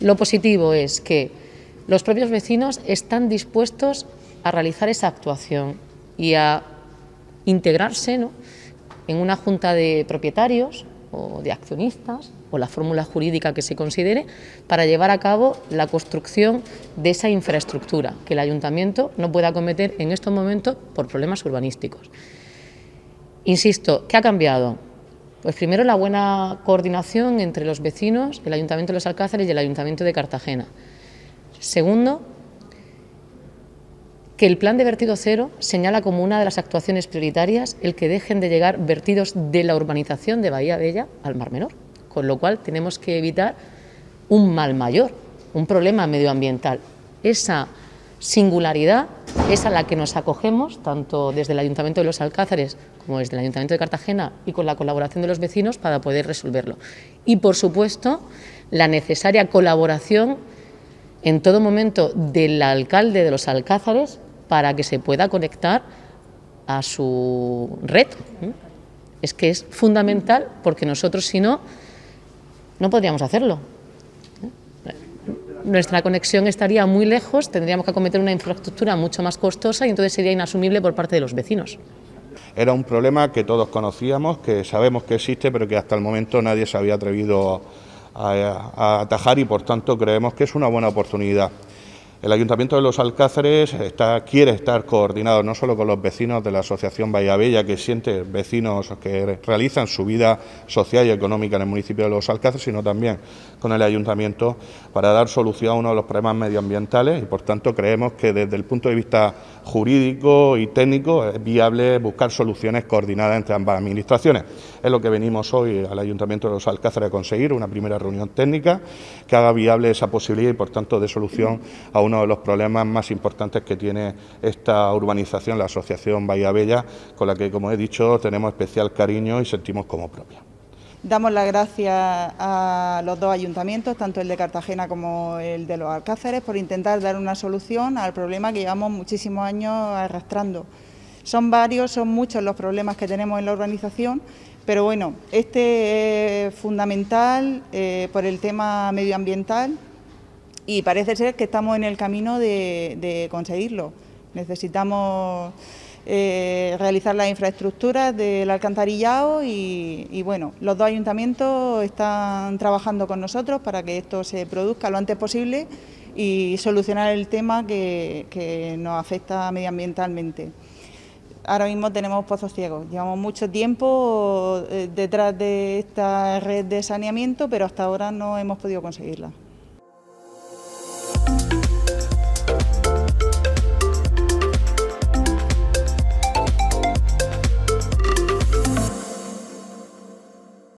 Lo positivo es que los propios vecinos están dispuestos a realizar esa actuación y a integrarse ¿no? en una junta de propietarios o de accionistas o la fórmula jurídica que se considere para llevar a cabo la construcción de esa infraestructura que el ayuntamiento no pueda acometer en estos momentos por problemas urbanísticos. Insisto, ¿qué ha cambiado? Pues primero la buena coordinación entre los vecinos, el Ayuntamiento de los Alcázares y el Ayuntamiento de Cartagena. Segundo, que el plan de vertido cero señala como una de las actuaciones prioritarias el que dejen de llegar vertidos de la urbanización de Bahía Bella al Mar Menor, con lo cual tenemos que evitar un mal mayor, un problema medioambiental. Esa singularidad es a la que nos acogemos, tanto desde el Ayuntamiento de los Alcázares como desde el Ayuntamiento de Cartagena y con la colaboración de los vecinos para poder resolverlo. Y, por supuesto, la necesaria colaboración en todo momento del alcalde de los Alcázares para que se pueda conectar a su red... Es que es fundamental porque nosotros, si no, no podríamos hacerlo nuestra conexión estaría muy lejos, tendríamos que acometer una infraestructura mucho más costosa y entonces sería inasumible por parte de los vecinos. Era un problema que todos conocíamos, que sabemos que existe, pero que hasta el momento nadie se había atrevido a, a atajar y por tanto creemos que es una buena oportunidad. El Ayuntamiento de los Alcáceres quiere estar coordinado no solo con los vecinos de la Asociación Bahía Bella, que siente vecinos que realizan su vida social y económica en el municipio de los Alcáceres, sino también con el Ayuntamiento para dar solución a uno de los problemas medioambientales y, por tanto, creemos que desde el punto de vista jurídico y técnico es viable buscar soluciones coordinadas entre ambas administraciones. Es lo que venimos hoy al Ayuntamiento de los Alcáceres a conseguir, una primera reunión técnica que haga viable esa posibilidad y, por tanto, de solución a un uno de los problemas más importantes que tiene esta urbanización, la Asociación Bahía Bella, con la que, como he dicho, tenemos especial cariño y sentimos como propia. Damos las gracias a los dos ayuntamientos, tanto el de Cartagena como el de los Alcáceres, por intentar dar una solución al problema que llevamos muchísimos años arrastrando. Son varios, son muchos los problemas que tenemos en la urbanización, pero bueno, este es fundamental eh, por el tema medioambiental, y parece ser que estamos en el camino de, conseguirlo. Necesitamos eh, realizar las infraestructuras del alcantarillado y, bueno, los dos ayuntamientos están trabajando con nosotros para que esto se produzca lo antes posible y solucionar el tema que nos afecta medioambientalmente. Ahora mismo tenemos pozos ciegos. Llevamos mucho tiempo eh, detrás de esta red de saneamiento, pero hasta ahora no hemos podido conseguirla.